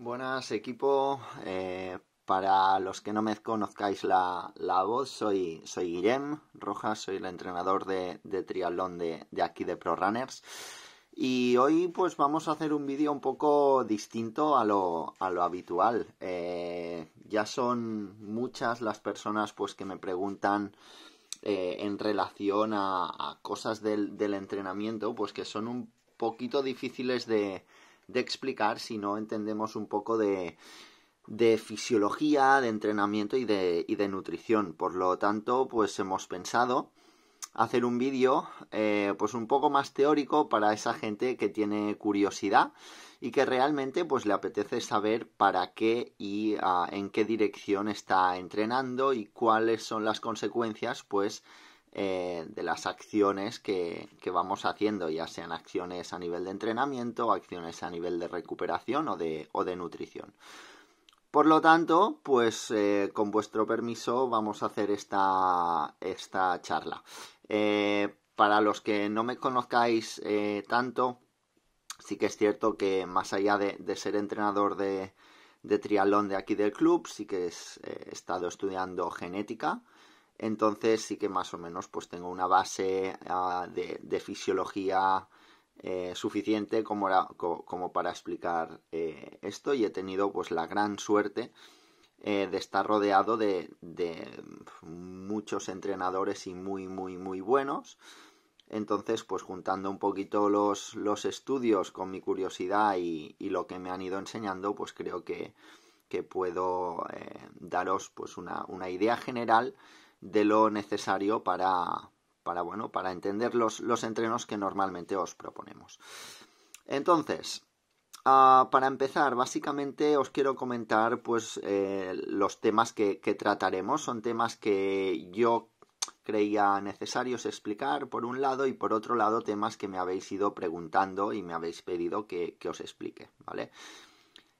Buenas equipo, eh, para los que no me conozcáis la, voz, soy, soy Guillem Rojas, soy el entrenador de, de triatlón de, aquí de ProRunners y hoy pues vamos a hacer un vídeo un poco distinto a lo, habitual. Eh, ya son muchas las personas pues que me preguntan eh, en relación a, cosas del, del entrenamiento pues que son un poquito difíciles de de explicar si no entendemos un poco de, de fisiología, de entrenamiento y de, nutrición. Por lo tanto, pues hemos pensado hacer un vídeo eh, pues un poco más teórico para esa gente que tiene curiosidad y que realmente pues le apetece saber para qué y ah, en qué dirección está entrenando y cuáles son las consecuencias pues eh, de las acciones que, vamos haciendo, ya sean acciones a nivel de entrenamiento, acciones a nivel de recuperación o de, nutrición. Por lo tanto, pues eh, con vuestro permiso vamos a hacer esta, charla. Eh, para los que no me conozcáis tanto, sí que es cierto que más allá de, ser entrenador de, de triatlón de aquí del club, sí que he estado estudiando genética entonces sí que más o menos pues tengo una base ah, de, fisiología eh, suficiente como, para explicar eh, esto y he tenido pues la gran suerte eh, de estar rodeado de, muchos entrenadores y muy muy muy buenos. Entonces pues juntando un poquito los, estudios con mi curiosidad y, lo que me han ido enseñando pues creo que, que puedo daros pues una idea general de lo necesario para, para, bueno, para entender los, entrenos que normalmente os proponemos. Entonces, ah, para empezar, básicamente os quiero comentar pues eh, los temas que, que, trataremos. Son temas que yo creía necesarios explicar por un lado y por otro lado temas que me habéis ido preguntando y me habéis pedido que, que os explique, ¿vale?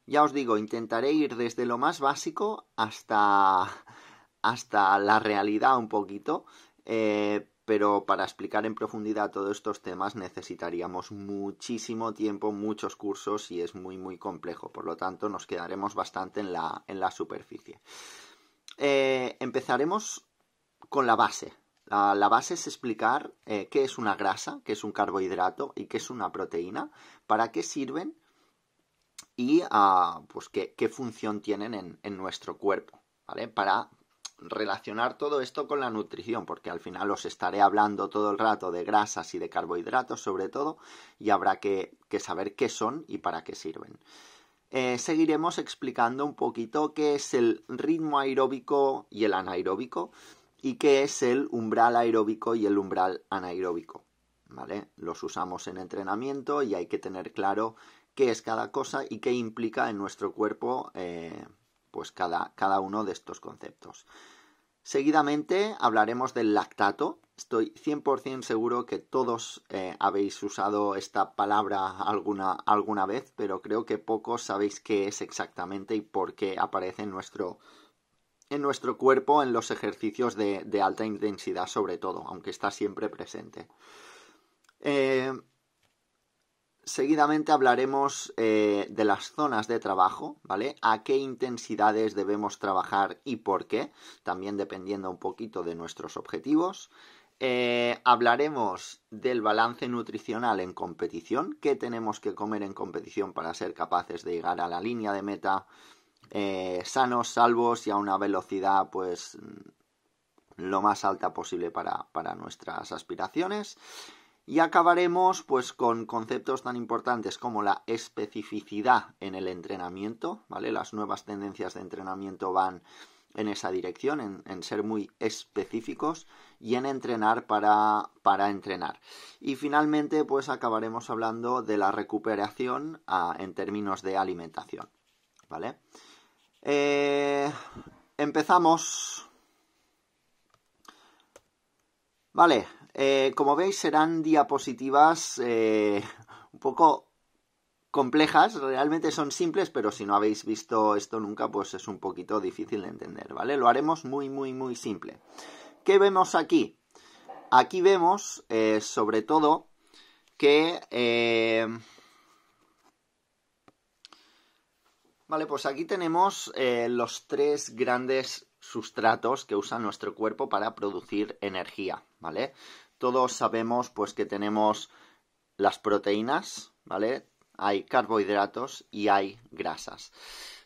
Ya os digo, intentaré ir desde lo más básico hasta hasta la realidad un poquito, eh, pero para explicar en profundidad todos estos temas necesitaríamos muchísimo tiempo, muchos cursos y es muy muy complejo, por lo tanto nos quedaremos bastante en la, superficie. Eh, empezaremos con la base. La, base es explicar eh, qué es una grasa, qué es un carbohidrato y qué es una proteína, para qué sirven y ah, pues qué, función tienen en, nuestro cuerpo, ¿vale? Para relacionar todo esto con la nutrición, porque al final os estaré hablando todo el rato de grasas y de carbohidratos sobre todo, y habrá que, saber qué son y para qué sirven. Eh, seguiremos explicando un poquito qué es el ritmo aeróbico y el anaeróbico y qué es el umbral aeróbico y el umbral anaeróbico. ¿Vale? Los usamos en entrenamiento y hay que tener claro qué es cada cosa y qué implica en nuestro cuerpo eh, pues cada, cada uno de estos conceptos. Seguidamente hablaremos del lactato. Estoy 100% seguro que todos eh, habéis usado esta palabra alguna, alguna vez, pero creo que pocos sabéis qué es exactamente y por qué aparece en nuestro, en nuestro cuerpo en los ejercicios de, de alta intensidad sobre todo, aunque está siempre presente. Eh, Seguidamente hablaremos eh, de las zonas de trabajo, ¿vale? A qué intensidades debemos trabajar y por qué, también dependiendo un poquito de nuestros objetivos. Eh, hablaremos del balance nutricional en competición, qué tenemos que comer en competición para ser capaces de llegar a la línea de meta eh, sanos, salvos y a una velocidad pues lo más alta posible para nuestras aspiraciones. Y acabaremos pues con conceptos tan importantes como la especificidad en el entrenamiento, ¿vale? Las nuevas tendencias de entrenamiento van en esa dirección, en, ser muy específicos y en entrenar para, entrenar. Y finalmente pues acabaremos hablando de la recuperación ah, en términos de alimentación, ¿vale? Eh, empezamos. Vale, eh, como veis, serán diapositivas eh, un poco complejas, realmente son simples, pero si no habéis visto esto nunca, pues es un poquito difícil de entender, ¿vale? Lo haremos muy, muy, muy simple. ¿Qué vemos aquí? Aquí vemos, eh, sobre todo, que... Vale, pues aquí tenemos los tres grandes sustratos que usa nuestro cuerpo para producir energía, ¿vale? todos sabemos pues que tenemos las proteínas, ¿vale? Hay carbohidratos y hay grasas.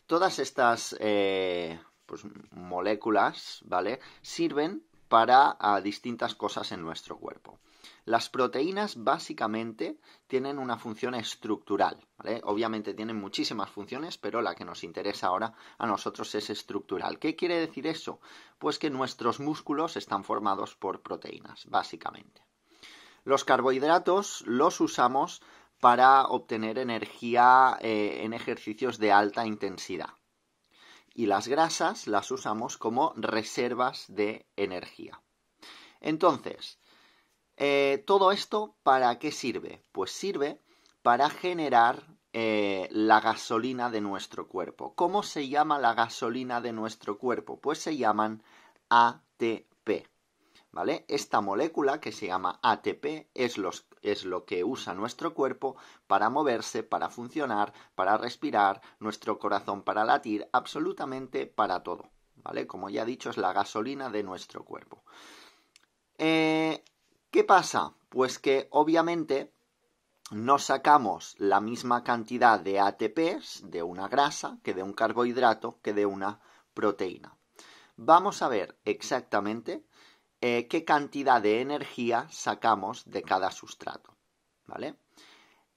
Todas estas eh, pues, moléculas, Sirven para ah, distintas cosas en nuestro cuerpo. Las proteínas básicamente tienen una función estructural, Obviamente tienen muchísimas funciones, pero la que nos interesa ahora a nosotros es estructural. ¿Qué quiere decir eso? Pues que nuestros músculos están formados por proteínas, básicamente. Los carbohidratos los usamos para obtener energía eh, en ejercicios de alta intensidad. Y las grasas las usamos como reservas de energía. Entonces, eh, ¿Todo esto para qué sirve? Pues sirve para generar eh, la gasolina de nuestro cuerpo. ¿Cómo se llama la gasolina de nuestro cuerpo? Pues se llaman ATP. ¿Vale? Esta molécula que se llama ATP es, los, es lo que usa nuestro cuerpo para moverse, para funcionar, para respirar, nuestro corazón para latir, absolutamente para todo. ¿Vale? Como ya he dicho, es la gasolina de nuestro cuerpo. Eh, ¿Qué pasa? Pues que obviamente no sacamos la misma cantidad de ATPs de una grasa que de un carbohidrato que de una proteína. Vamos a ver exactamente eh, qué cantidad de energía sacamos de cada sustrato. ¿Vale?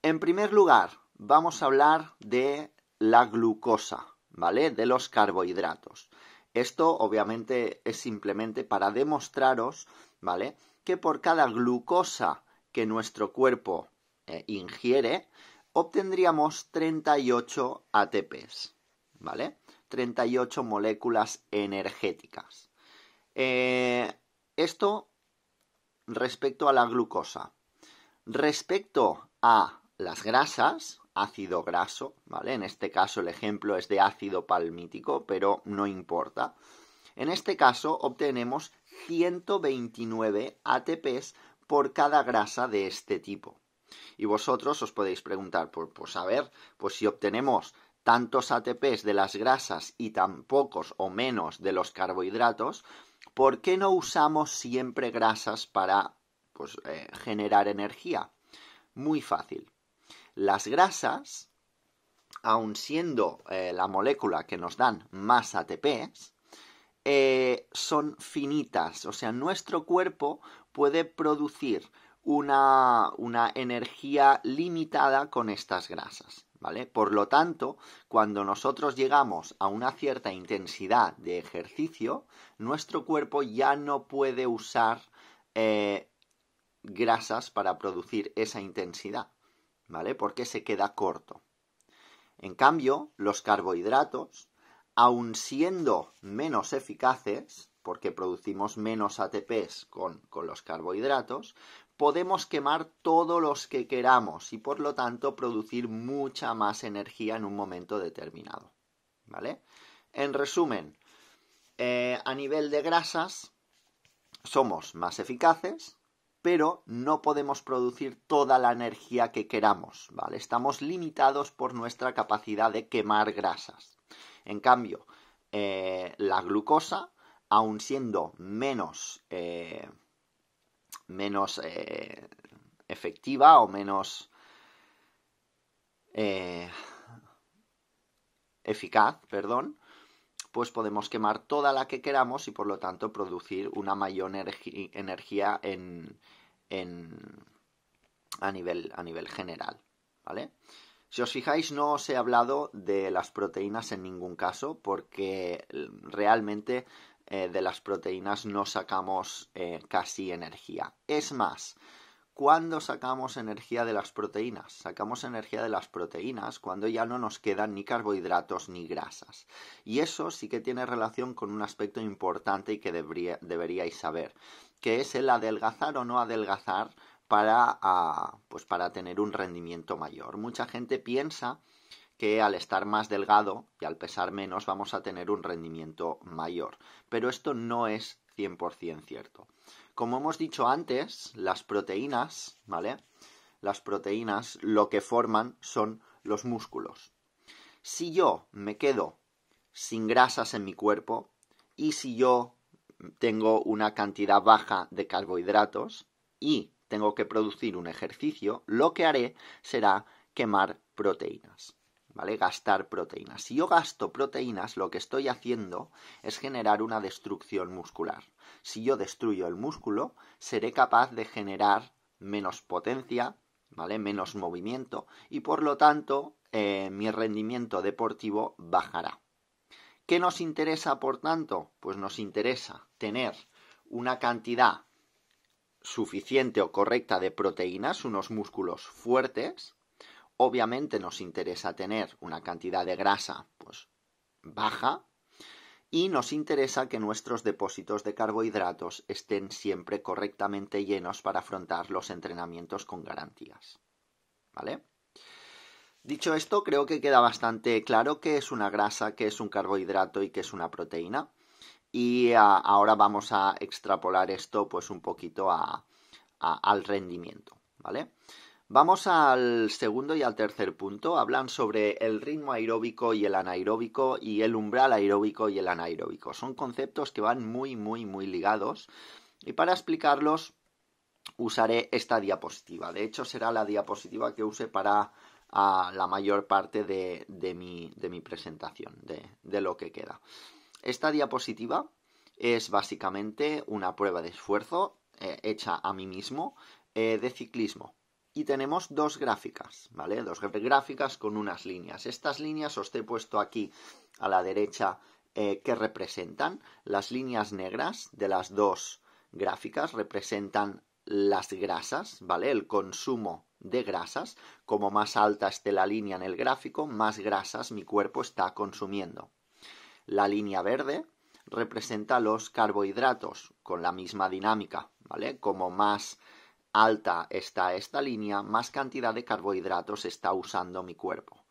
En primer lugar, vamos a hablar de la glucosa, ¿vale? De los carbohidratos. Esto obviamente es simplemente para demostraros, ¿vale? que por cada glucosa que nuestro cuerpo eh, ingiere, obtendríamos 38 ATPs, ¿vale? 38 moléculas energéticas. Eh, esto respecto a la glucosa. Respecto a las grasas, ácido graso, ¿vale? En este caso el ejemplo es de ácido palmítico, pero no importa. En este caso obtenemos 129 ATPs por cada grasa de este tipo. Y vosotros os podéis preguntar, pues, pues a ver, pues si obtenemos tantos ATPs de las grasas y tan pocos o menos de los carbohidratos, ¿por qué no usamos siempre grasas para pues, eh, generar energía? Muy fácil. Las grasas, aun siendo eh, la molécula que nos dan más ATPs, eh, son finitas, o sea, nuestro cuerpo puede producir una, una energía limitada con estas grasas. ¿Vale? Por lo tanto, cuando nosotros llegamos a una cierta intensidad de ejercicio, nuestro cuerpo ya no puede usar eh, grasas para producir esa intensidad, ¿vale? Porque se queda corto. En cambio, los carbohidratos aun siendo menos eficaces, porque producimos menos ATPs con, los carbohidratos, podemos quemar todos los que queramos y por lo tanto producir mucha más energía en un momento determinado. ¿Vale? En resumen, eh, a nivel de grasas, somos más eficaces, pero no podemos producir toda la energía que queramos, ¿vale? Estamos limitados por nuestra capacidad de quemar grasas. En cambio, eh, la glucosa, aun siendo menos, eh, menos eh, efectiva o menos eficaz, perdón, pues podemos quemar toda la que queramos y por lo tanto producir una mayor energía en, a, nivel, a nivel general, ¿vale? Si os fijáis, no os he hablado de las proteínas en ningún caso, porque eh, realmente eh, de las proteínas no sacamos eh, casi energía. Es más, ¿cuándo sacamos energía de las proteínas? Sacamos energía de las proteínas cuando ya no nos quedan ni carbohidratos ni grasas. Y eso sí que tiene relación con un aspecto importante y que deberíais saber, que es el adelgazar o no adelgazar para, ah, pues para tener un rendimiento mayor. Mucha gente piensa que al estar más delgado y al pesar menos vamos a tener un rendimiento mayor, pero esto no es 100% cierto. Como hemos dicho antes, las proteínas, ¿vale? Las proteínas lo que forman son los músculos. Si yo me quedo sin grasas en mi cuerpo y si yo tengo una cantidad baja de carbohidratos y tengo que producir un ejercicio, lo que haré será quemar proteínas. ¿Vale? Gastar proteínas. Si yo gasto proteínas, lo que estoy haciendo es generar una destrucción muscular. Si yo destruyo el músculo, seré capaz de generar menos potencia, ¿vale? Menos movimiento y por lo tanto eh, mi rendimiento deportivo bajará. ¿Qué nos interesa, por tanto? Pues nos interesa tener una cantidad suficiente o correcta de proteínas, unos músculos fuertes. Obviamente nos interesa tener una cantidad de grasa pues, baja y nos interesa que nuestros depósitos de carbohidratos estén siempre correctamente llenos para afrontar los entrenamientos con garantías. ¿Vale? Dicho esto, creo que queda bastante claro qué es una grasa, qué es un carbohidrato y qué es una proteína y ah, ahora vamos a extrapolar esto pues un poquito al rendimiento, ¿vale? Vamos al segundo y al tercer punto. Hablan sobre el ritmo aeróbico y el anaeróbico y el umbral aeróbico y el anaeróbico. Son conceptos que van muy, muy, muy ligados. Y para explicarlos usaré esta diapositiva. De hecho, será la diapositiva que use para ah, la mayor parte de, mi, presentación, de lo que queda esta diapositiva es básicamente una prueba de esfuerzo eh, hecha a mí mismo eh, de ciclismo. Y tenemos dos gráficas, ¿vale? Dos gráficas con unas líneas. Estas líneas os he puesto aquí a la derecha eh, que representan. Las líneas negras de las dos gráficas representan las grasas, ¿vale? El consumo de grasas. Como más alta esté la línea en el gráfico, más grasas mi cuerpo está consumiendo. La línea verde representa los carbohidratos con la misma dinámica, ¿vale? Como más alta está esta línea, más cantidad de carbohidratos está usando mi cuerpo.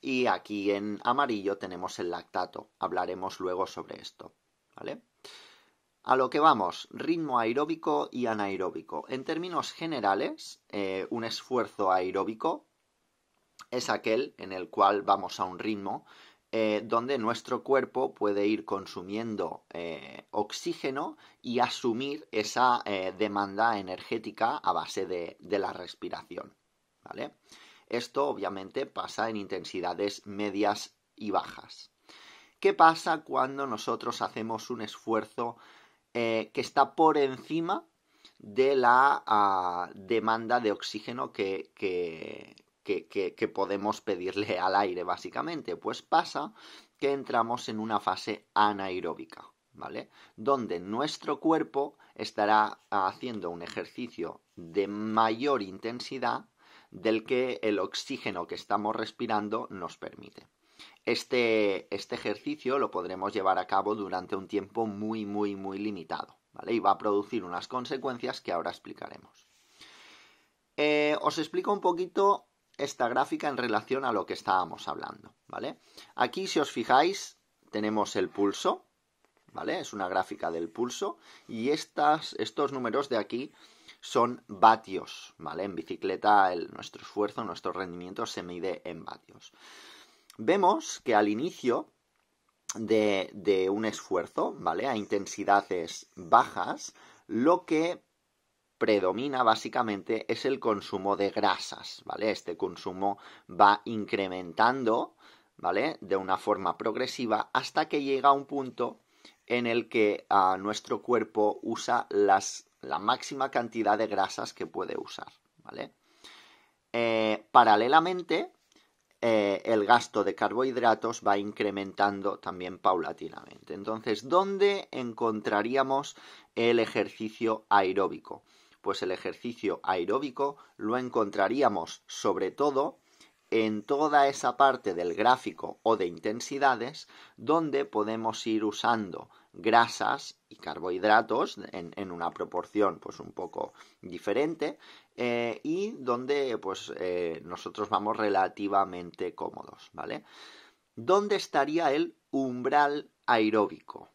Y aquí en amarillo tenemos el lactato. Hablaremos luego sobre esto, ¿vale? A lo que vamos, ritmo aeróbico y anaeróbico. En términos generales, eh, un esfuerzo aeróbico es aquel en el cual vamos a un ritmo eh, donde nuestro cuerpo puede ir consumiendo eh, oxígeno y asumir esa eh, demanda energética a base de, la respiración. ¿vale? Esto obviamente pasa en intensidades medias y bajas. ¿Qué pasa cuando nosotros hacemos un esfuerzo que está por encima de la ah, demanda de oxígeno que, que, podemos pedirle al aire, básicamente. Pues pasa que entramos en una fase anaeróbica, ¿vale? Donde nuestro cuerpo estará haciendo un ejercicio de mayor intensidad del que el oxígeno que estamos respirando nos permite. Este, este ejercicio lo podremos llevar a cabo durante un tiempo muy, muy, muy limitado, ¿vale? Y va a producir unas consecuencias que ahora explicaremos. Eh, os explico un poquito esta gráfica en relación a lo que estábamos hablando, ¿vale? Aquí, si os fijáis, tenemos el pulso, ¿vale? Es una gráfica del pulso y estas, estos números de aquí son vatios, ¿vale? En bicicleta el, nuestro esfuerzo, nuestro rendimiento se mide en vatios. Vemos que al inicio de, de un esfuerzo, ¿vale? A intensidades bajas, lo que predomina básicamente es el consumo de grasas, ¿vale? Este consumo va incrementando, ¿vale? De una forma progresiva hasta que llega a un punto en el que ah, nuestro cuerpo usa las, la máxima cantidad de grasas que puede usar, ¿vale? Eh, paralelamente, eh, el gasto de carbohidratos va incrementando también paulatinamente. Entonces, ¿dónde encontraríamos el ejercicio aeróbico? pues el ejercicio aeróbico lo encontraríamos sobre todo en toda esa parte del gráfico o de intensidades donde podemos ir usando grasas y carbohidratos en, una proporción pues un poco diferente eh, y donde pues eh, nosotros vamos relativamente cómodos vale dónde estaría el umbral aeróbico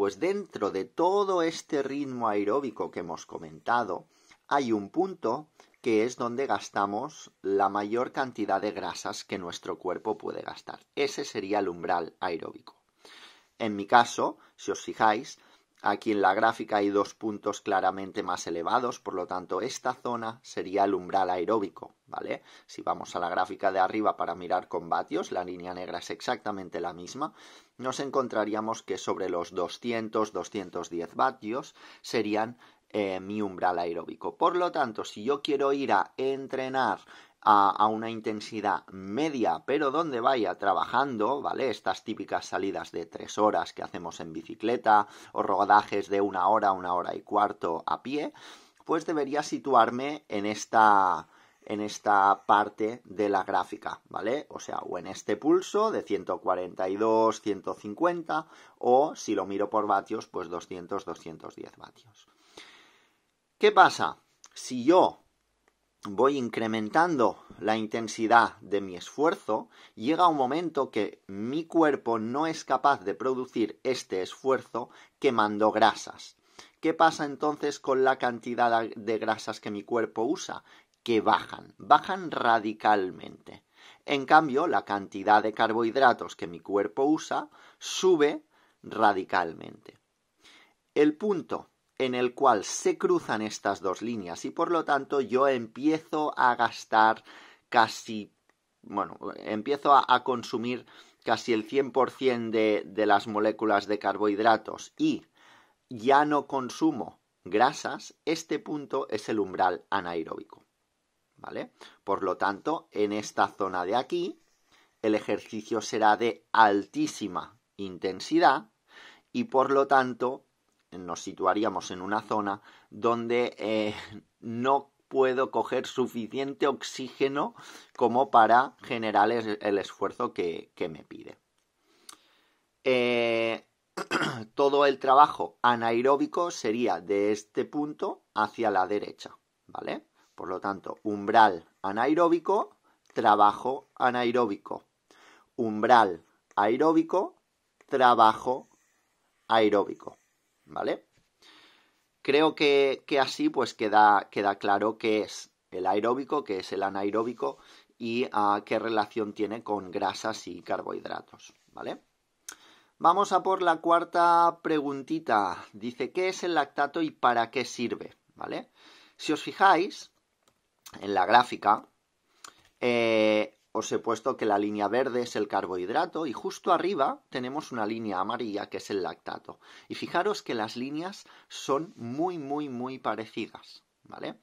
pues dentro de todo este ritmo aeróbico que hemos comentado, hay un punto que es donde gastamos la mayor cantidad de grasas que nuestro cuerpo puede gastar. Ese sería el umbral aeróbico. En mi caso, si os fijáis, Aquí en la gráfica hay dos puntos claramente más elevados, por lo tanto esta zona sería el umbral aeróbico, ¿vale? Si vamos a la gráfica de arriba para mirar con vatios, la línea negra es exactamente la misma, nos encontraríamos que sobre los 200-210 vatios serían eh, mi umbral aeróbico. Por lo tanto, si yo quiero ir a entrenar a, una intensidad media, pero donde vaya trabajando, ¿vale? Estas típicas salidas de tres horas que hacemos en bicicleta o rodajes de una hora, una hora y cuarto a pie, pues debería situarme en esta en esta parte de la gráfica, ¿vale? O sea, o en este pulso de 142, 150, o si lo miro por vatios, pues 200, 210 vatios. ¿Qué pasa? Si yo voy incrementando la intensidad de mi esfuerzo, llega un momento que mi cuerpo no es capaz de producir este esfuerzo quemando grasas. ¿Qué pasa entonces con la cantidad de grasas que mi cuerpo usa? Que bajan, bajan radicalmente. En cambio, la cantidad de carbohidratos que mi cuerpo usa sube radicalmente. El punto en el cual se cruzan estas dos líneas y por lo tanto yo empiezo a gastar casi, bueno, empiezo a, consumir casi el 100% de, de las moléculas de carbohidratos y ya no consumo grasas, este punto es el umbral anaeróbico. ¿Vale? Por lo tanto, en esta zona de aquí, el ejercicio será de altísima intensidad y por lo tanto nos situaríamos en una zona donde eh, no puedo coger suficiente oxígeno como para generar el, esfuerzo que, me pide. Eh, todo el trabajo anaeróbico sería de este punto hacia la derecha, ¿vale? Por lo tanto, umbral anaeróbico, trabajo anaeróbico. Umbral aeróbico, trabajo aeróbico. ¿vale? Creo que, así pues queda, queda claro qué es el aeróbico, qué es el anaeróbico y ah, qué relación tiene con grasas y carbohidratos, ¿vale? Vamos a por la cuarta preguntita. Dice, ¿qué es el lactato y para qué sirve? ¿Vale? Si os fijáis en la gráfica, eh, os he puesto que la línea verde es el carbohidrato y justo arriba tenemos una línea amarilla que es el lactato. Y fijaros que las líneas son muy, muy, muy parecidas, ¿vale?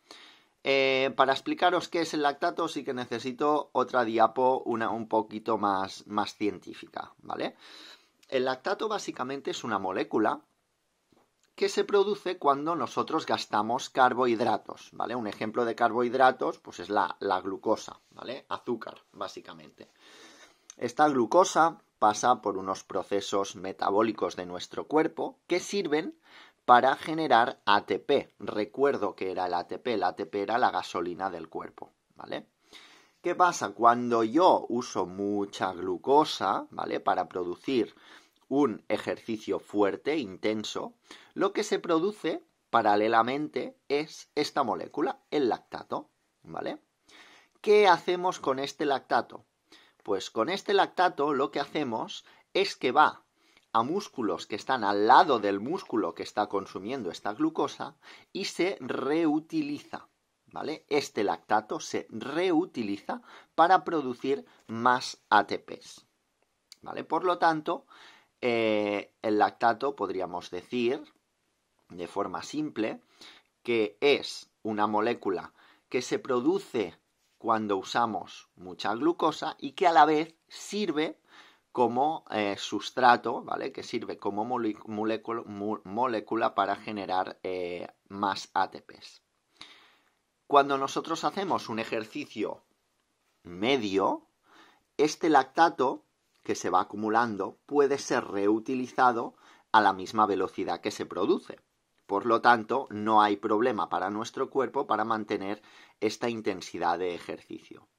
Eh, para explicaros qué es el lactato sí que necesito otra diapo una, un poquito más, más científica, ¿vale? El lactato básicamente es una molécula que se produce cuando nosotros gastamos carbohidratos, ¿vale? Un ejemplo de carbohidratos, pues es la, la glucosa, ¿vale? Azúcar, básicamente. Esta glucosa pasa por unos procesos metabólicos de nuestro cuerpo que sirven para generar ATP. Recuerdo que era el ATP, el ATP era la gasolina del cuerpo, ¿vale? ¿Qué pasa? Cuando yo uso mucha glucosa, ¿vale? Para producir un ejercicio fuerte, intenso, lo que se produce paralelamente es esta molécula, el lactato, ¿vale? ¿Qué hacemos con este lactato? Pues con este lactato lo que hacemos es que va a músculos que están al lado del músculo que está consumiendo esta glucosa y se reutiliza, ¿vale? Este lactato se reutiliza para producir más ATPs, ¿vale? Por lo tanto, eh, el lactato podríamos decir, de forma simple, que es una molécula que se produce cuando usamos mucha glucosa y que a la vez sirve como eh, sustrato, ¿vale? Que sirve como molécula, para generar eh, más ATPs. Cuando nosotros hacemos un ejercicio medio, este lactato que se va acumulando puede ser reutilizado a la misma velocidad que se produce. Por lo tanto, no hay problema para nuestro cuerpo para mantener esta intensidad de ejercicio.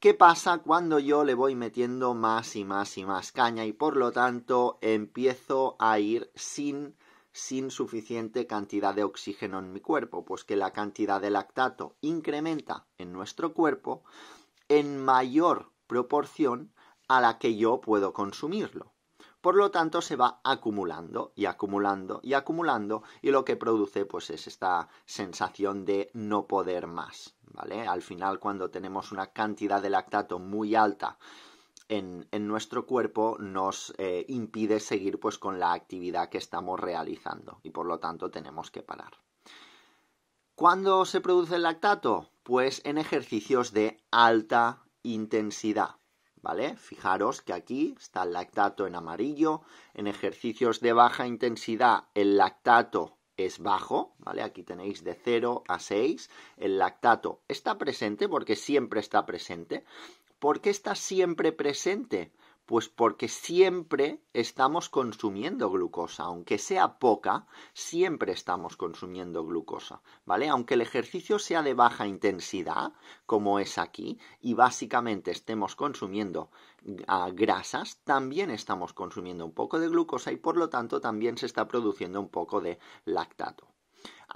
¿Qué pasa cuando yo le voy metiendo más y más y más caña y por lo tanto empiezo a ir sin sin suficiente cantidad de oxígeno en mi cuerpo, pues que la cantidad de lactato incrementa en nuestro cuerpo en mayor proporción a la que yo puedo consumirlo. Por lo tanto, se va acumulando y acumulando y acumulando y lo que produce pues es esta sensación de no poder más, ¿vale? Al final, cuando tenemos una cantidad de lactato muy alta en, nuestro cuerpo, nos eh, impide seguir pues con la actividad que estamos realizando y por lo tanto tenemos que parar. ¿Cuándo se produce el lactato? Pues en ejercicios de alta intensidad. Fijaros que aquí está el lactato en amarillo, en ejercicios de baja intensidad el lactato es bajo, Aquí tenéis de 0 a 6, el lactato está presente porque siempre está presente. ¿Por qué está siempre presente? Pues porque siempre estamos consumiendo glucosa, aunque sea poca, siempre estamos consumiendo glucosa, ¿vale? Aunque el ejercicio sea de baja intensidad, como es aquí, y básicamente estemos consumiendo mm, grasas, también estamos consumiendo un poco de glucosa y por lo tanto también se está produciendo un poco de lactato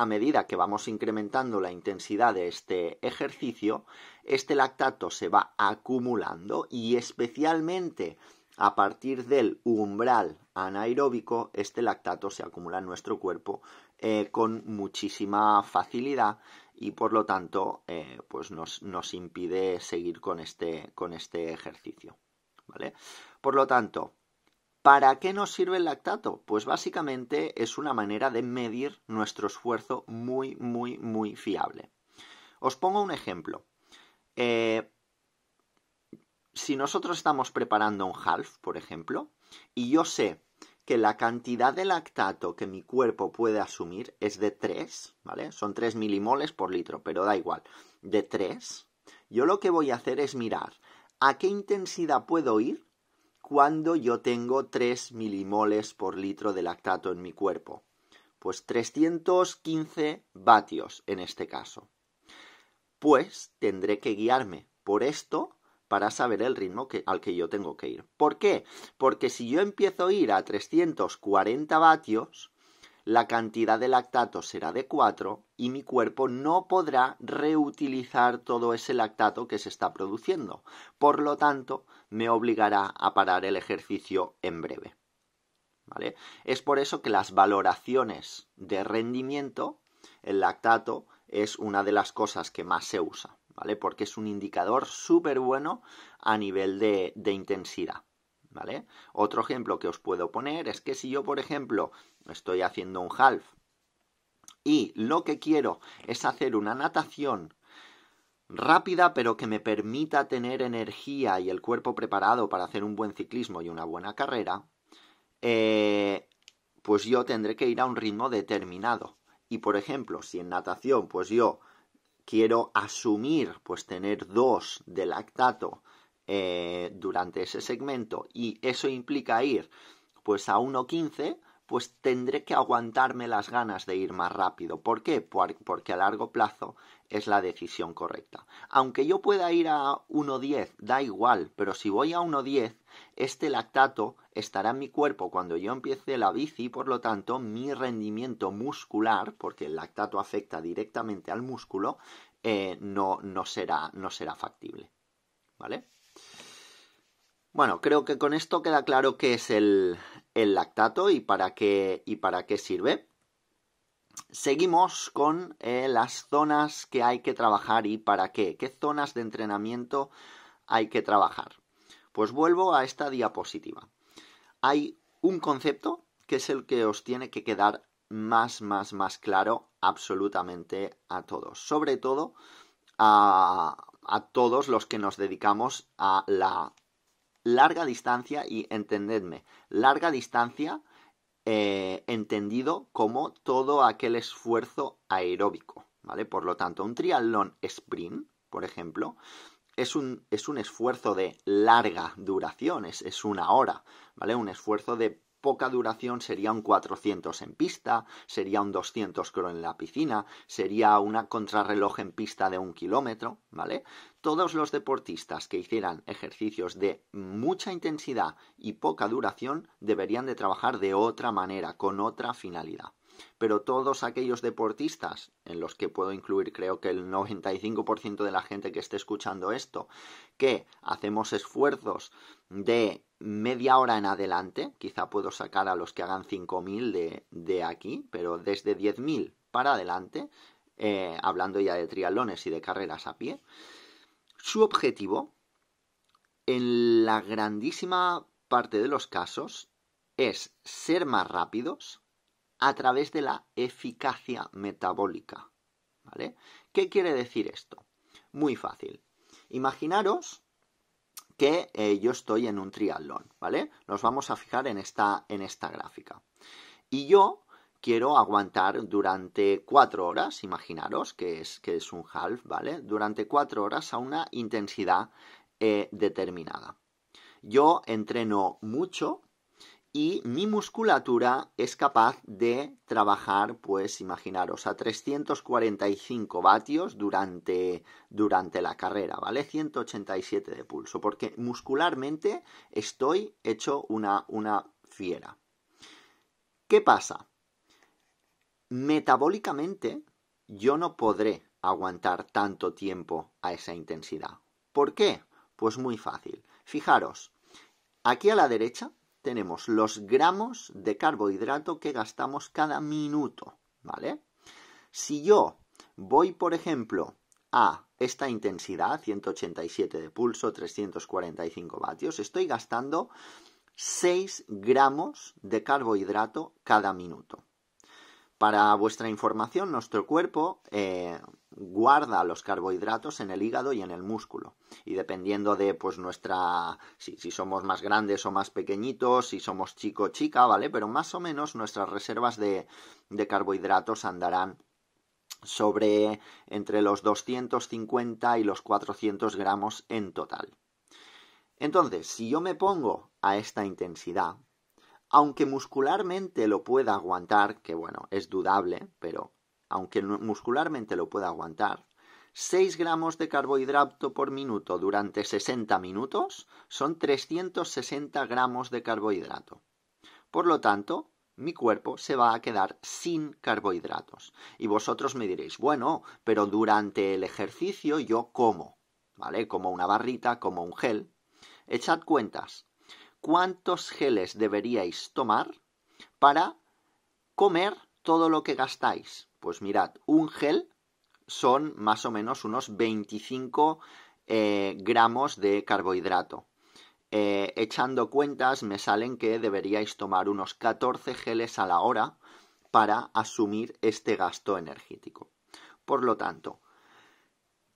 a medida que vamos incrementando la intensidad de este ejercicio, este lactato se va acumulando y especialmente a partir del umbral anaeróbico, este lactato se acumula en nuestro cuerpo eh, con muchísima facilidad y por lo tanto eh, pues nos, nos, impide seguir con este, con este ejercicio. ¿vale? Por lo tanto, ¿Para qué nos sirve el lactato? Pues básicamente es una manera de medir nuestro esfuerzo muy, muy, muy fiable. Os pongo un ejemplo. Eh, si nosotros estamos preparando un half, por ejemplo, y yo sé que la cantidad de lactato que mi cuerpo puede asumir es de 3, ¿vale? Son 3 milimoles por litro, pero da igual, de 3. Yo lo que voy a hacer es mirar a qué intensidad puedo ir cuando yo tengo 3 milimoles por litro de lactato en mi cuerpo? Pues 315 vatios en este caso. Pues tendré que guiarme por esto para saber el ritmo al que yo tengo que ir. ¿Por qué? Porque si yo empiezo a ir a 340 vatios, la cantidad de lactato será de 4 y mi cuerpo no podrá reutilizar todo ese lactato que se está produciendo. Por lo tanto, me obligará a parar el ejercicio en breve. ¿Vale? Es por eso que las valoraciones de rendimiento, el lactato, es una de las cosas que más se usa, ¿vale? Porque es un indicador súper bueno a nivel de, intensidad. ¿Vale? Otro ejemplo que os puedo poner es que si yo, por ejemplo, estoy haciendo un half y lo que quiero es hacer una natación rápida pero que me permita tener energía y el cuerpo preparado para hacer un buen ciclismo y una buena carrera, eh, pues yo tendré que ir a un ritmo determinado. Y por ejemplo, si en natación, pues yo quiero asumir, pues tener dos de lactato eh, durante ese segmento y eso implica ir pues a 1.15, pues tendré que aguantarme las ganas de ir más rápido. ¿Por qué? Porque a largo plazo es la decisión correcta. Aunque yo pueda ir a 1.10, da igual, pero si voy a 1.10, este lactato estará en mi cuerpo cuando yo empiece la bici, por lo tanto, mi rendimiento muscular, porque el lactato afecta directamente al músculo, eh, no, no, será, no será factible. ¿Vale? Bueno, creo que con esto queda claro que es el, el lactato y para qué, y para qué sirve. Seguimos con eh, las zonas que hay que trabajar y para qué. ¿Qué zonas de entrenamiento hay que trabajar? Pues vuelvo a esta diapositiva. Hay un concepto que es el que os tiene que quedar más, más, más claro absolutamente a todos. Sobre todo a, a todos los que nos dedicamos a la larga distancia y entendedme, larga distancia eh, entendido como todo aquel esfuerzo aeróbico, ¿vale? Por lo tanto, un triatlón sprint, por ejemplo, es un, es un esfuerzo de larga duración, es, es una hora, ¿vale? Un esfuerzo de poca duración sería un 400 en pista, sería un 200 cro en la piscina, sería una contrarreloj en pista de un kilómetro, ¿vale? Todos los deportistas que hicieran ejercicios de mucha intensidad y poca duración deberían de trabajar de otra manera, con otra finalidad pero todos aquellos deportistas, en los que puedo incluir creo que el 95% de la gente que esté escuchando esto, que hacemos esfuerzos de media hora en adelante, quizá puedo sacar a los que hagan 5.000 de, de aquí, pero desde 10.000 para adelante, eh, hablando ya de trialones y de carreras a pie, su objetivo, en la grandísima parte de los casos, es ser más rápidos, a través de la eficacia metabólica. ¿Vale? ¿Qué quiere decir esto? Muy fácil. Imaginaros que eh, yo estoy en un triatlón, ¿vale? Nos vamos a fijar en esta, en esta gráfica. Y yo quiero aguantar durante cuatro horas, imaginaros que es, que es un half, ¿vale? Durante cuatro horas a una intensidad eh, determinada. Yo entreno mucho y mi musculatura es capaz de trabajar, pues imaginaros, a 345 vatios durante, durante la carrera, ¿vale? 187 de pulso, porque muscularmente estoy hecho una, una fiera. ¿Qué pasa? Metabólicamente yo no podré aguantar tanto tiempo a esa intensidad. ¿Por qué? Pues muy fácil. Fijaros, aquí a la derecha tenemos los gramos de carbohidrato que gastamos cada minuto, ¿vale? Si yo voy, por ejemplo, a esta intensidad, 187 de pulso, 345 vatios, estoy gastando 6 gramos de carbohidrato cada minuto. Para vuestra información, nuestro cuerpo eh, guarda los carbohidratos en el hígado y en el músculo. Y dependiendo de pues nuestra si, somos más grandes o más pequeñitos, si somos chico o chica, ¿vale? Pero más o menos nuestras reservas de, de carbohidratos andarán sobre entre los 250 y los 400 gramos en total. Entonces, si yo me pongo a esta intensidad, aunque muscularmente lo pueda aguantar, que bueno, es dudable, pero aunque muscularmente lo pueda aguantar, 6 gramos de carbohidrato por minuto durante 60 minutos son 360 gramos de carbohidrato. Por lo tanto, mi cuerpo se va a quedar sin carbohidratos. Y vosotros me diréis, bueno, pero durante el ejercicio yo como, ¿vale? Como una barrita, como un gel. Echad cuentas. ¿Cuántos geles deberíais tomar para comer todo lo que gastáis? Pues mirad, un gel son más o menos unos 25 eh, gramos de carbohidrato. Eh, echando cuentas me salen que deberíais tomar unos 14 geles a la hora para asumir este gasto energético. Por lo tanto,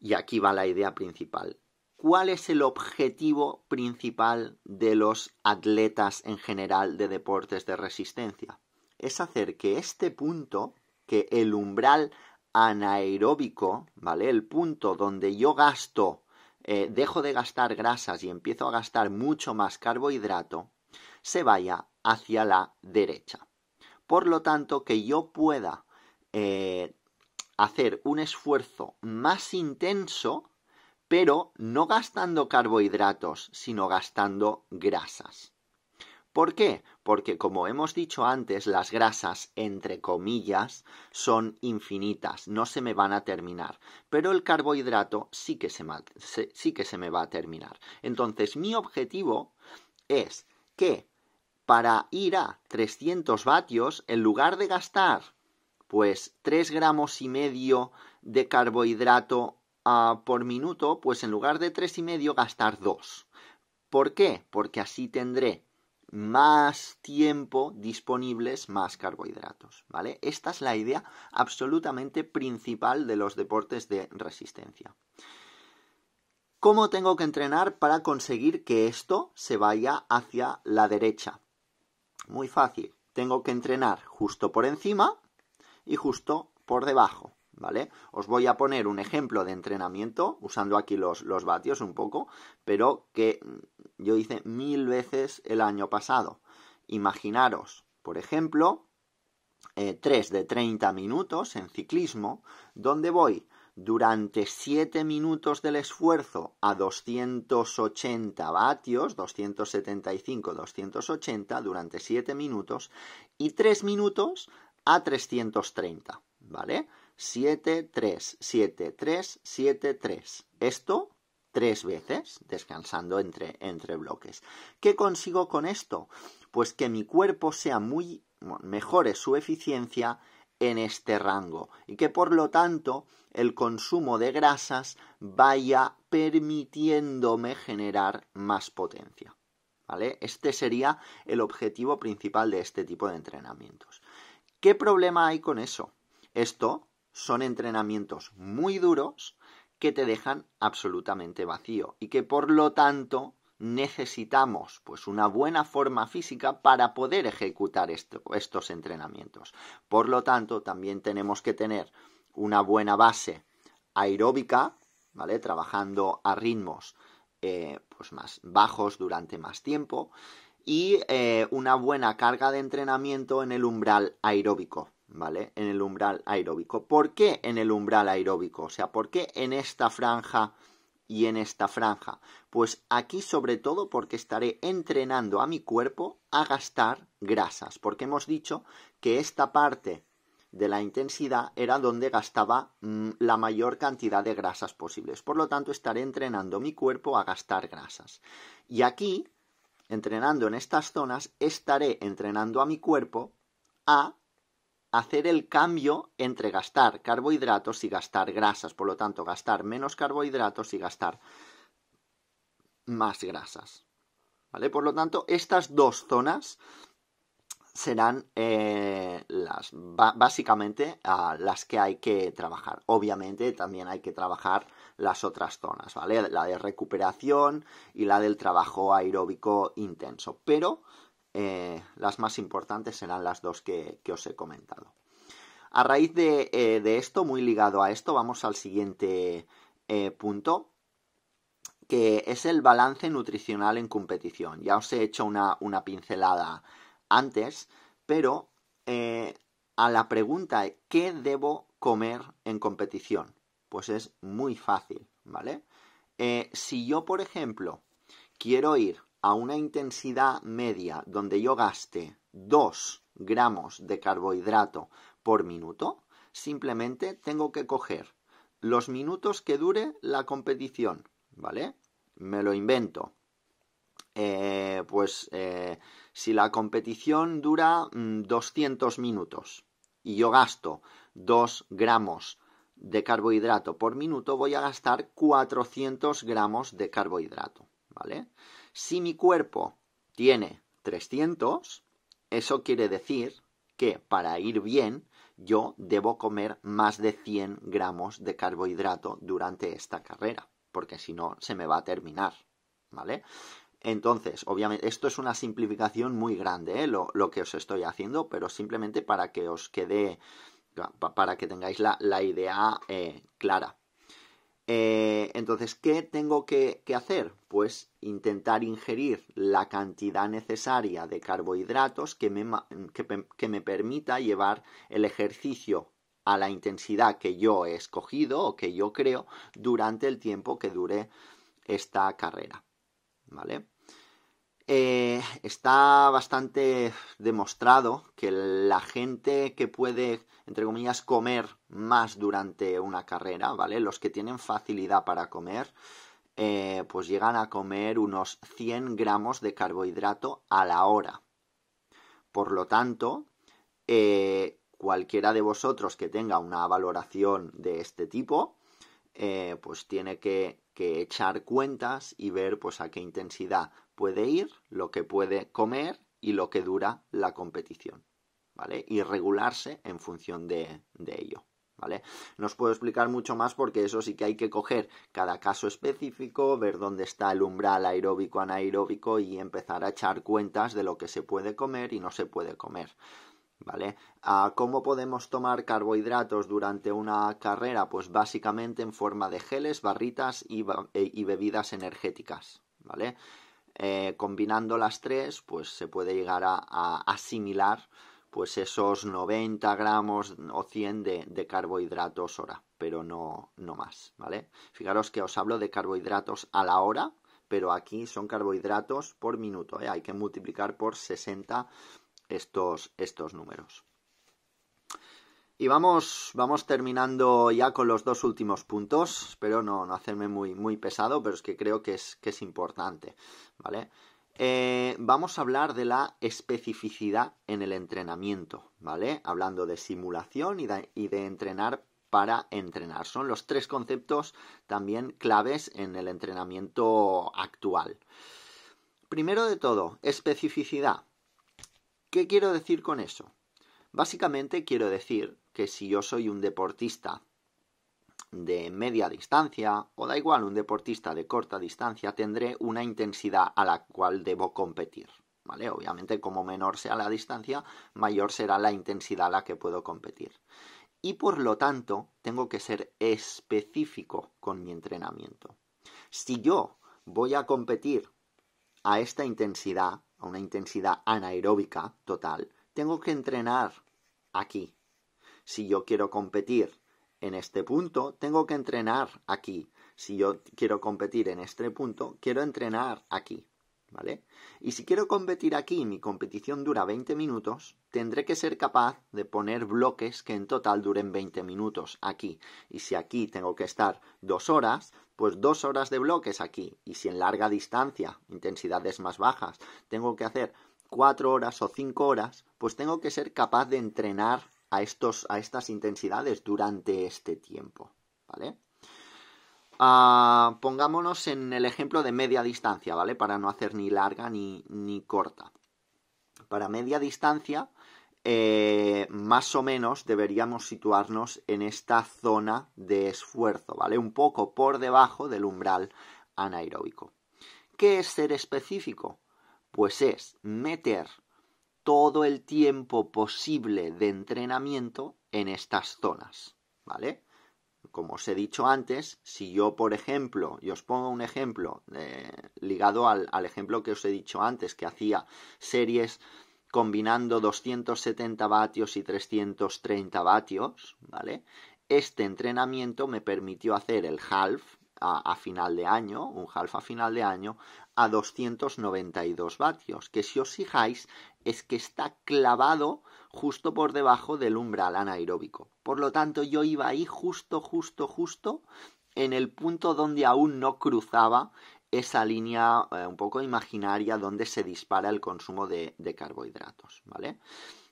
y aquí va la idea principal, ¿cuál es el objetivo principal de los atletas en general de deportes de resistencia? Es hacer que este punto que el umbral anaeróbico, ¿vale? El punto donde yo gasto, eh, dejo de gastar grasas y empiezo a gastar mucho más carbohidrato, se vaya hacia la derecha. Por lo tanto, que yo pueda eh, hacer un esfuerzo más intenso, pero no gastando carbohidratos, sino gastando grasas. ¿Por qué? Porque, como hemos dicho antes, las grasas, entre comillas, son infinitas, no se me van a terminar, pero el carbohidrato sí que se, me va a terminar. Entonces, mi objetivo es que para ir a 300 vatios, en lugar de gastar, pues, 3 gramos y medio de carbohidrato ah, por minuto, pues en lugar de 3 y medio, gastar 2. ¿Por qué? Porque así tendré más tiempo disponibles más carbohidratos, ¿vale? Esta es la idea absolutamente principal de los deportes de resistencia. ¿Cómo tengo que entrenar para conseguir que esto se vaya hacia la derecha? Muy fácil, tengo que entrenar justo por encima y justo por debajo. ¿vale? Os voy a poner un ejemplo de entrenamiento, usando aquí los, vatios un poco, pero que yo hice mil veces el año pasado. Imaginaros, por ejemplo, 3 eh, de 30 minutos en ciclismo, donde voy durante 7 minutos del esfuerzo a 280 vatios, 275, 280 durante 7 minutos y 3 minutos a 330, ¿vale? 7, 3, 7, 3, 7, 3. Esto tres veces, descansando entre, entre bloques. ¿Qué consigo con esto? Pues que mi cuerpo sea muy, mejore su eficiencia en este rango y que por lo tanto el consumo de grasas vaya permitiéndome generar más potencia. ¿Vale? Este sería el objetivo principal de este tipo de entrenamientos. ¿Qué problema hay con eso? Esto son entrenamientos muy duros que te dejan absolutamente vacío y que por lo tanto necesitamos pues una buena forma física para poder ejecutar estos entrenamientos. Por lo tanto, también tenemos que tener una buena base aeróbica, ¿vale? Trabajando a ritmos eh, pues más bajos durante más tiempo y eh, una buena carga de entrenamiento en el umbral aeróbico, ¿vale? En el umbral aeróbico. ¿Por qué en el umbral aeróbico? O sea, ¿por qué en esta franja y en esta franja? Pues aquí sobre todo porque estaré entrenando a mi cuerpo a gastar grasas, porque hemos dicho que esta parte de la intensidad era donde gastaba mm, la mayor cantidad de grasas posibles. Por lo tanto, estaré entrenando mi cuerpo a gastar grasas. Y aquí, entrenando en estas zonas, estaré entrenando a mi cuerpo a hacer el cambio entre gastar carbohidratos y gastar grasas, por lo tanto gastar menos carbohidratos y gastar más grasas. ¿Vale? Por lo tanto, estas dos zonas serán eh, las básicamente ah, las que hay que trabajar. Obviamente también hay que trabajar las otras zonas, ¿vale? La de recuperación y la del trabajo aeróbico intenso. Pero eh, las más importantes serán las dos que, os he comentado. A raíz eh, de, esto, muy ligado a esto, vamos al siguiente eh, punto, que es el balance nutricional en competición. Ya os he hecho una, pincelada antes, pero a la pregunta ¿qué debo comer en competición? Pues es muy fácil, ¿vale? si yo, por ejemplo, quiero ir a una intensidad media donde yo gaste 2 gramos de carbohidrato por minuto, simplemente tengo que coger los minutos que dure la competición, ¿vale? Me lo invento. Eh, pues eh, si la competición dura 200 mm, minutos y yo gasto 2 gramos de carbohidrato por minuto, voy a gastar 400 gramos de carbohidrato, ¿vale? Si mi cuerpo tiene 300, eso quiere decir que para ir bien yo debo comer más de 100 gramos de carbohidrato durante esta carrera, porque si no se me va a terminar, ¿vale? Entonces, obviamente, esto es una simplificación muy grande, ¿eh? lo, que os estoy haciendo, pero simplemente para que os quede, para que tengáis la, idea eh, clara. Eh, entonces, ¿qué tengo que, hacer? Pues intentar ingerir la cantidad necesaria de carbohidratos que me, que me permita llevar el ejercicio a la intensidad que yo he escogido o que yo creo durante el tiempo que dure esta carrera. ¿Vale? Eh, está bastante demostrado que la gente que puede, entre comillas, comer más durante una carrera, ¿vale? Los que tienen facilidad para comer, eh, pues llegan a comer unos 100 gramos de carbohidrato a la hora. Por lo tanto, eh, cualquiera de vosotros que tenga una valoración de este tipo, pues tiene que, que echar cuentas y ver pues a qué intensidad puede ir, lo que puede comer y lo que dura la competición, ¿vale? Y regularse en función de, ello. ¿Vale? No os puedo explicar mucho más porque eso sí que hay que coger cada caso específico, ver dónde está el umbral aeróbico anaeróbico y empezar a echar cuentas de lo que se puede comer y no se puede comer. ¿Vale? Ah, ¿Cómo podemos tomar carbohidratos durante una carrera? Pues básicamente en forma de geles, barritas y, eh, y bebidas energéticas. ¿Vale? Eh, combinando las tres, pues se puede llegar a, asimilar pues esos 90 gramos o 100 de, carbohidratos hora, pero no, no más, ¿vale? Fijaros que os hablo de carbohidratos a la hora, pero aquí son carbohidratos por minuto, ¿eh? hay que multiplicar por 60 estos, estos números. Y vamos, vamos terminando ya con los dos últimos puntos. Espero no, hacerme muy, muy pesado, pero es que creo que es, es importante. ¿Vale? Eh, vamos a hablar de la especificidad en el entrenamiento, ¿vale? Hablando de simulación y de entrenar para entrenar. Son los tres conceptos también claves en el entrenamiento actual. Primero de todo, especificidad. ¿Qué quiero decir con eso? Básicamente quiero decir que si yo soy un deportista de media distancia o da igual un deportista de corta distancia tendré una intensidad a la cual debo competir. ¿Vale? Obviamente como menor sea la distancia, mayor será la intensidad a la que puedo competir. Y por lo tanto, tengo que ser específico con mi entrenamiento. Si yo voy a competir a esta intensidad, a una intensidad anaeróbica total, tengo que entrenar aquí, si yo quiero competir en este punto, tengo que entrenar aquí. Si yo quiero competir en este punto, quiero entrenar aquí. ¿Vale? Y si quiero competir aquí y mi competición dura 20 minutos, tendré que ser capaz de poner bloques que en total duren 20 minutos aquí. Y si aquí tengo que estar dos horas, pues dos horas de bloques aquí. Y si en larga distancia, intensidades más bajas, tengo que hacer cuatro horas o cinco horas, pues tengo que ser capaz de entrenar a, estas intensidades durante este tiempo. ¿Vale? Ah, pongámonos en el ejemplo de media distancia, ¿vale? Para no hacer ni larga ni, corta. Para media distancia, eh, más o menos deberíamos situarnos en esta zona de esfuerzo, ¿vale? Un poco por debajo del umbral anaeróbico. ¿Qué es ser específico? Pues es meter todo el tiempo posible de entrenamiento en estas zonas, ¿vale? Como os he dicho antes, si yo, por ejemplo, y os pongo un ejemplo eh, ligado al, ejemplo que os he dicho antes, que hacía series combinando 270 vatios y 330 vatios, ¿vale? Este entrenamiento me permitió hacer el half, a, final de año, un half a final de año, a 292 vatios, que si os fijáis es que está clavado justo por debajo del umbral anaeróbico. Por lo tanto, yo iba ahí justo, justo, justo en el punto donde aún no cruzaba esa línea eh, un poco imaginaria donde se dispara el consumo de, de carbohidratos, ¿vale?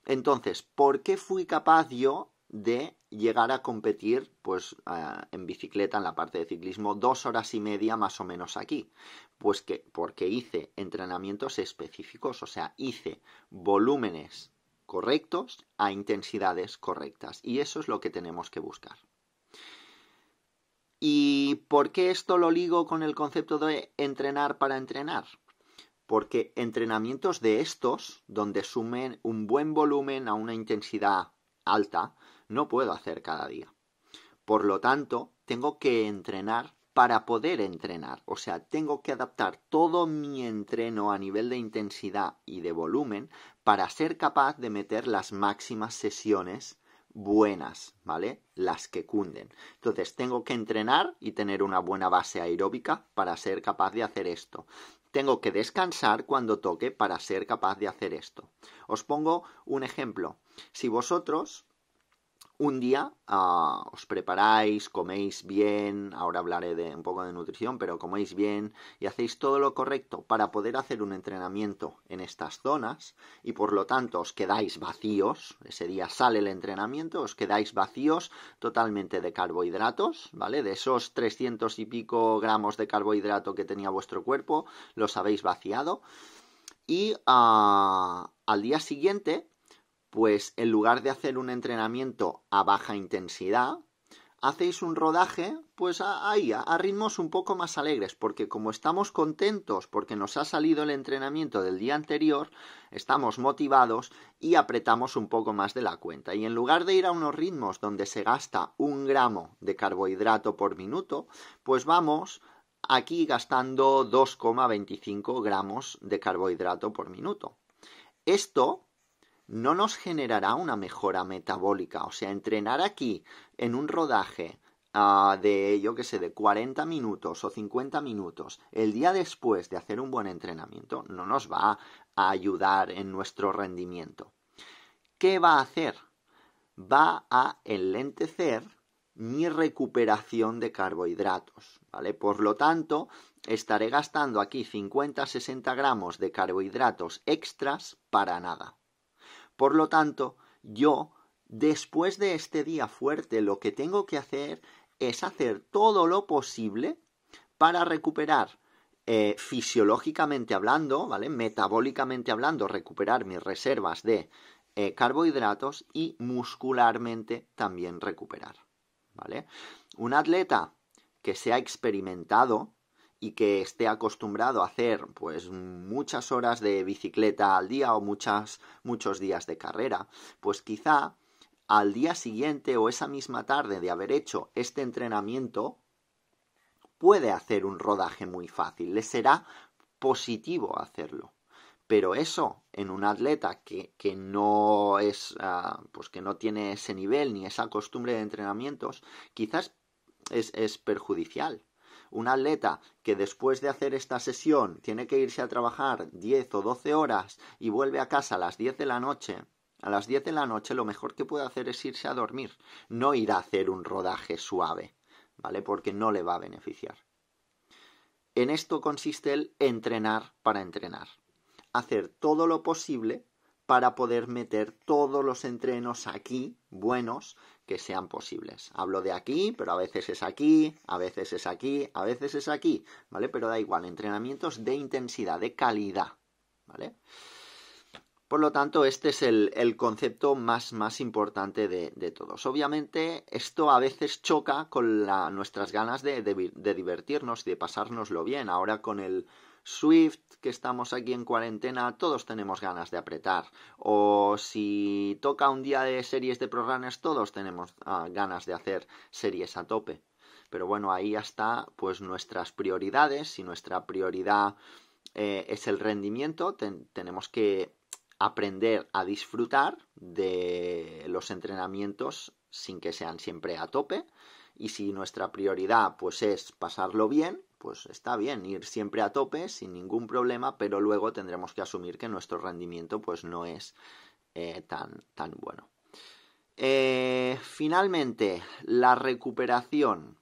Entonces, ¿por qué fui capaz yo de llegar a competir pues en bicicleta en la parte de ciclismo dos horas y media más o menos aquí pues que porque hice entrenamientos específicos o sea hice volúmenes correctos a intensidades correctas y eso es lo que tenemos que buscar y por qué esto lo ligo con el concepto de entrenar para entrenar porque entrenamientos de estos donde sumen un buen volumen a una intensidad alta no puedo hacer cada día. Por lo tanto, tengo que entrenar para poder entrenar. O sea, tengo que adaptar todo mi entreno a nivel de intensidad y de volumen para ser capaz de meter las máximas sesiones buenas, ¿vale? Las que cunden. Entonces, tengo que entrenar y tener una buena base aeróbica para ser capaz de hacer esto. Tengo que descansar cuando toque para ser capaz de hacer esto. Os pongo un ejemplo. Si vosotros un día ah, os preparáis, coméis bien, ahora hablaré de un poco de nutrición, pero coméis bien y hacéis todo lo correcto para poder hacer un entrenamiento en estas zonas y por lo tanto os quedáis vacíos, ese día sale el entrenamiento, os quedáis vacíos totalmente de carbohidratos, ¿vale? De esos 300 y pico gramos de carbohidrato que tenía vuestro cuerpo, los habéis vaciado y ah, al día siguiente pues en lugar de hacer un entrenamiento a baja intensidad, hacéis un rodaje, pues ahí, a ritmos un poco más alegres, porque como estamos contentos porque nos ha salido el entrenamiento del día anterior, estamos motivados y apretamos un poco más de la cuenta. Y en lugar de ir a unos ritmos donde se gasta un gramo de carbohidrato por minuto, pues vamos aquí gastando 2,25 gramos de carbohidrato por minuto. Esto no nos generará una mejora metabólica. O sea, entrenar aquí en un rodaje ah, de, yo qué sé, de 40 minutos o 50 minutos el día después de hacer un buen entrenamiento no nos va a ayudar en nuestro rendimiento. ¿Qué va a hacer? Va a enlentecer mi recuperación de carbohidratos, ¿vale? Por lo tanto, estaré gastando aquí 50-60 gramos de carbohidratos extras para nada. Por lo tanto, yo, después de este día fuerte, lo que tengo que hacer es hacer todo lo posible para recuperar eh, fisiológicamente hablando, ¿vale? Metabólicamente hablando, recuperar mis reservas de eh, carbohidratos y muscularmente también recuperar, ¿vale? Un atleta que se ha experimentado, y que esté acostumbrado a hacer pues muchas horas de bicicleta al día o muchas muchos días de carrera, pues quizá al día siguiente o esa misma tarde de haber hecho este entrenamiento puede hacer un rodaje muy fácil, le será positivo hacerlo. Pero eso en un atleta que, no es ah, pues que no tiene ese nivel ni esa costumbre de entrenamientos, quizás es, es perjudicial. Un atleta que después de hacer esta sesión tiene que irse a trabajar 10 o 12 horas y vuelve a casa a las 10 de la noche, a las 10 de la noche lo mejor que puede hacer es irse a dormir, no ir a hacer un rodaje suave, ¿vale? Porque no le va a beneficiar. En esto consiste el entrenar para entrenar. Hacer todo lo posible para poder meter todos los entrenos aquí, buenos, que sean posibles. Hablo de aquí, pero a veces es aquí, a veces es aquí, a veces es aquí, ¿vale? Pero da igual, entrenamientos de intensidad, de calidad, ¿vale? Por lo tanto, este es el, concepto más, más importante de, todos. Obviamente, esto a veces choca con nuestras ganas de, de divertirnos y de pasárnoslo bien. Ahora con el Swift, que estamos aquí en cuarentena, todos tenemos ganas de apretar. O si toca un día de series de programas, todos tenemos ah, ganas de hacer series a tope. Pero bueno, ahí ya está pues nuestras prioridades. Si nuestra prioridad eh, es el rendimiento, tenemos que aprender a disfrutar de los entrenamientos sin que sean siempre a tope. Y si nuestra prioridad pues es pasarlo bien, pues está bien ir siempre a tope sin ningún problema, pero luego tendremos que asumir que nuestro rendimiento pues no es eh, tan, tan bueno. Eh, finalmente, la recuperación.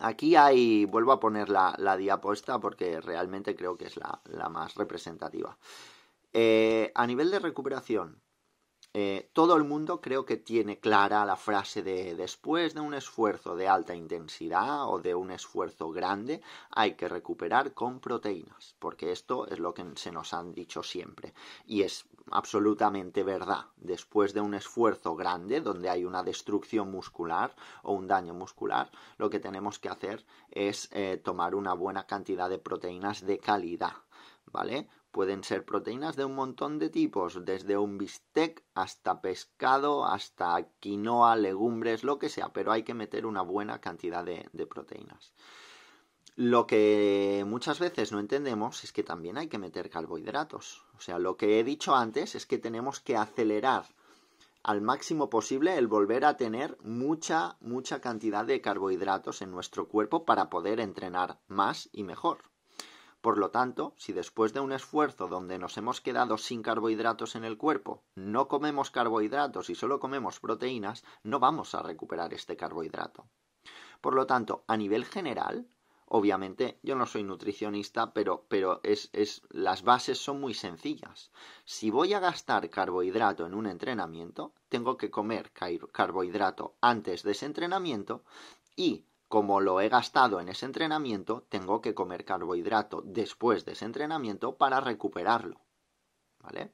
Aquí hay, vuelvo a poner la, la diapuesta porque realmente creo que es la, más representativa. Eh, a nivel de recuperación, eh, todo el mundo creo que tiene clara la frase de después de un esfuerzo de alta intensidad o de un esfuerzo grande hay que recuperar con proteínas, porque esto es lo que se nos han dicho siempre y es absolutamente verdad. Después de un esfuerzo grande donde hay una destrucción muscular o un daño muscular, lo que tenemos que hacer es eh, tomar una buena cantidad de proteínas de calidad. ¿Vale? Pueden ser proteínas de un montón de tipos, desde un bistec hasta pescado, hasta quinoa, legumbres, lo que sea, pero hay que meter una buena cantidad de, proteínas. Lo que muchas veces no entendemos es que también hay que meter carbohidratos. O sea, lo que he dicho antes es que tenemos que acelerar al máximo posible el volver a tener mucha, mucha cantidad de carbohidratos en nuestro cuerpo para poder entrenar más y mejor. Por lo tanto, si después de un esfuerzo donde nos hemos quedado sin carbohidratos en el cuerpo, no comemos carbohidratos y solo comemos proteínas, no vamos a recuperar este carbohidrato. Por lo tanto, a nivel general, obviamente yo no soy nutricionista, pero, pero es, es, las bases son muy sencillas. Si voy a gastar carbohidrato en un entrenamiento, tengo que comer carbohidrato antes de ese entrenamiento y como lo he gastado en ese entrenamiento, tengo que comer carbohidrato después de ese entrenamiento para recuperarlo. ¿Vale?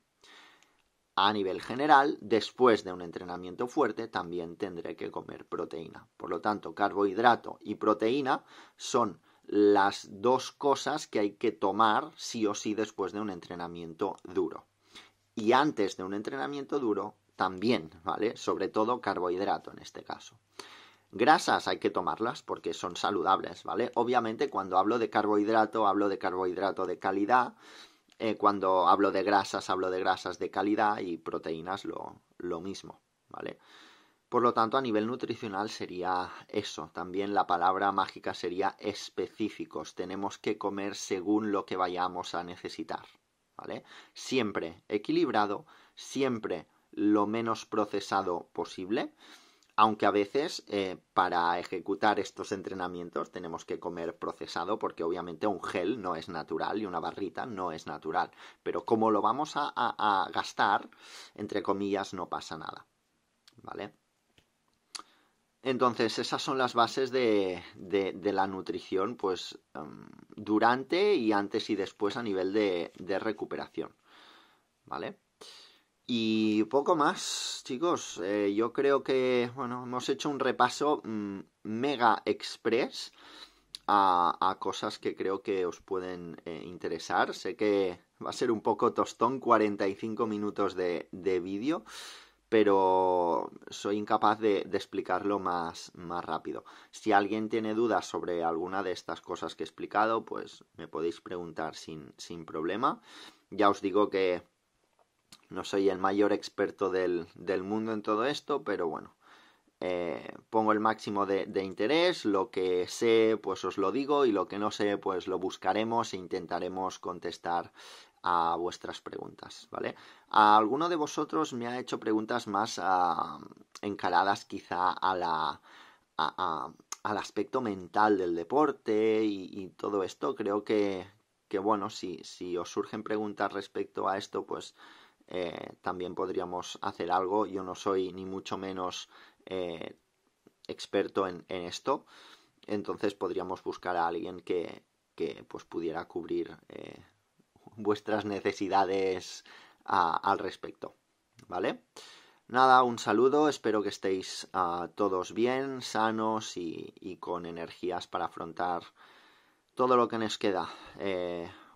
A nivel general, después de un entrenamiento fuerte también tendré que comer proteína. Por lo tanto, carbohidrato y proteína son las dos cosas que hay que tomar sí o sí después de un entrenamiento duro. Y antes de un entrenamiento duro, también, ¿vale? Sobre todo carbohidrato en este caso. Grasas hay que tomarlas porque son saludables, ¿vale? Obviamente cuando hablo de carbohidrato, hablo de carbohidrato de calidad. Eh, cuando hablo de grasas, hablo de grasas de calidad y proteínas lo, lo mismo, ¿vale? Por lo tanto, a nivel nutricional sería eso. También la palabra mágica sería específicos. Tenemos que comer según lo que vayamos a necesitar, ¿vale? Siempre equilibrado, siempre lo menos procesado posible aunque a veces eh, para ejecutar estos entrenamientos tenemos que comer procesado porque obviamente un gel no es natural y una barrita no es natural. Pero como lo vamos a, gastar, entre comillas, no pasa nada. ¿Vale? Entonces, esas son las bases de, la nutrición, pues em, durante y antes y después a nivel de, de recuperación. ¿Vale? Y poco más, chicos. Eh, yo creo que, bueno, hemos hecho un repaso mm, mega express a, cosas que creo que os pueden eh, interesar. Sé que va a ser un poco tostón, 45 minutos de, vídeo, pero soy incapaz de, explicarlo más, más rápido. Si alguien tiene dudas sobre alguna de estas cosas que he explicado, pues me podéis preguntar sin, sin problema. Ya os digo que no soy el mayor experto del, del mundo en todo esto, pero bueno, eh, pongo el máximo de, interés, lo que sé pues os lo digo y lo que no sé pues lo buscaremos e intentaremos contestar a vuestras preguntas, ¿vale? A alguno de vosotros me ha hecho preguntas más ah, encaradas quizá a la, al aspecto mental del deporte y, y todo esto. Creo que, que bueno, si, si os surgen preguntas respecto a esto, pues eh, también podríamos hacer algo. Yo no soy ni mucho menos eh, experto en, esto, entonces podríamos buscar a alguien que, pues pudiera cubrir eh, vuestras necesidades al respecto. ¿Vale? Nada, un saludo, espero que estéis ah, todos bien, sanos y, con energías para afrontar todo lo que nos queda.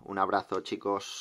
un abrazo chicos.